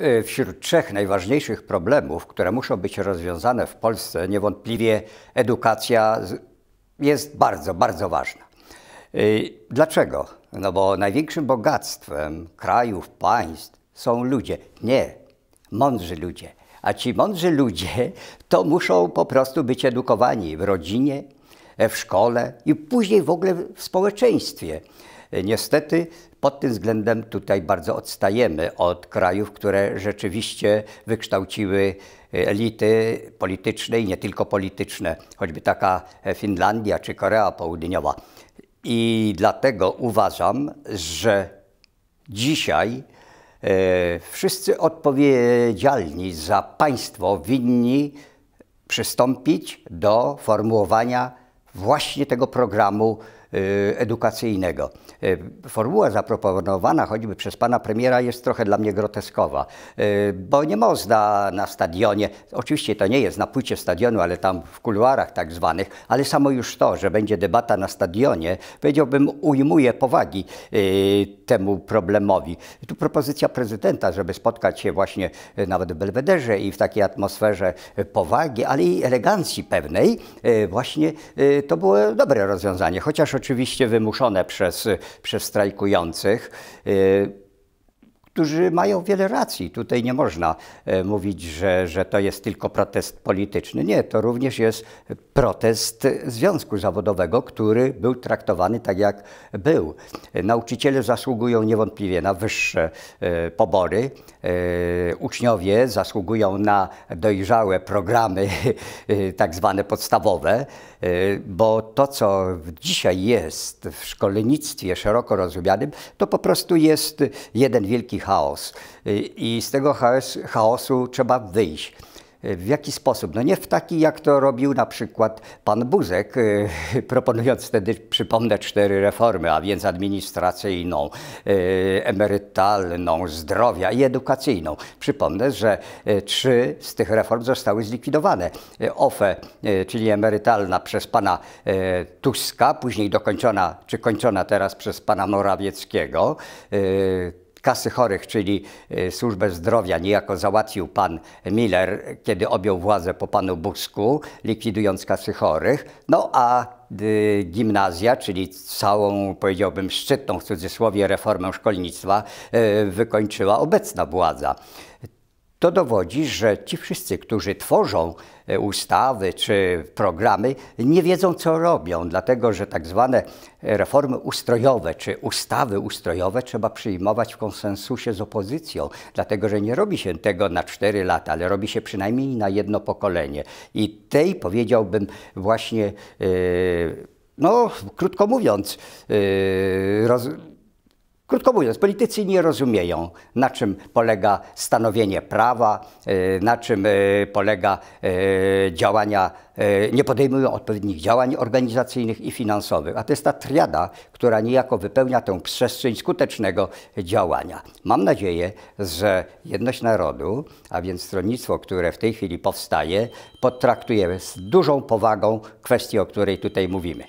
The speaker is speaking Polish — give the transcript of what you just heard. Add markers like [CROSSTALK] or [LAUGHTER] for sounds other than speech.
Y, wśród trzech najważniejszych problemów, które muszą być rozwiązane w Polsce, niewątpliwie edukacja jest bardzo, bardzo ważna. Y, dlaczego? No bo największym bogactwem krajów, państw są ludzie. Nie, mądrzy ludzie. A ci mądrzy ludzie [LAUGHS] to muszą po prostu być edukowani w rodzinie, e, w szkole i później w ogóle w społeczeństwie. Y, niestety pod tym względem tutaj bardzo odstajemy od krajów, które rzeczywiście wykształciły e, elity polityczne i nie tylko polityczne, choćby taka e, Finlandia czy Korea Południowa. I dlatego uważam, że dzisiaj e, wszyscy odpowiedzialni za państwo winni przystąpić do formułowania właśnie tego programu Y, edukacyjnego. Y, formuła zaproponowana choćby przez pana premiera jest trochę dla mnie groteskowa, y, bo nie można na stadionie, oczywiście to nie jest na płycie stadionu, ale tam w kuluarach tak zwanych, ale samo już to, że będzie debata na stadionie, powiedziałbym, ujmuje powagi temu problemowi. Tu propozycja prezydenta, żeby spotkać się właśnie nawet w Belwederze i w takiej atmosferze powagi, ale i elegancji pewnej, właśnie to było dobre rozwiązanie, chociaż oczywiście oczywiście wymuszone przez, przez strajkujących. Y, którzy mają wiele racji. Tutaj nie można e, mówić, że, że to jest tylko protest polityczny. Nie, to również jest protest związku zawodowego, który był traktowany tak, jak był. Nauczyciele zasługują niewątpliwie na wyższe e, pobory, e, uczniowie zasługują na dojrzałe programy, [LAUGHS] tak zwane podstawowe, bo to, co dzisiaj jest w szkolnictwie szeroko rozumianym, to po prostu jest jeden wielki chaos i z tego chaosu trzeba wyjść. W jaki sposób? No nie w taki, jak to robił na przykład pan Buzek, [LAUGHS] proponując wtedy, przypomnę, cztery reformy, a więc administracyjną, e, emerytalną, zdrowia i edukacyjną. Przypomnę, że e, trzy z tych reform zostały zlikwidowane. OFE, e, czyli emerytalna przez pana Tuska, później dokończona, czy kończona teraz przez pana Morawieckiego, kasy chorych, czyli y, służbę zdrowia, niejako załatwił pan Miller, kiedy objął władzę po panu Busku, likwidując kasy chorych. No a y, gimnazja, czyli całą, powiedziałbym, szczytną w cudzysłowie reformę szkolnictwa y, wykończyła obecna władza to dowodzi, że ci wszyscy, którzy tworzą e, ustawy czy programy, nie wiedzą, co robią, dlatego że tak zwane e, reformy ustrojowe czy ustawy ustrojowe trzeba przyjmować w konsensusie z opozycją, dlatego że nie robi się tego na cztery lata, ale robi się przynajmniej na jedno pokolenie. I tej powiedziałbym właśnie, e, no krótko mówiąc, roz Krótko mówiąc, politycy nie rozumieją, na czym polega stanowienie prawa, e, na czym e, polega e, działania, nie podejmują odpowiednich działań organizacyjnych i finansowych. A to jest ta triada, która niejako wypełnia tę przestrzeń skutecznego działania. Mam nadzieję, że Jedność Narodu, a więc stronnictwo, które w tej chwili powstaje, potraktuje z dużą powagą kwestię, o której tutaj mówimy.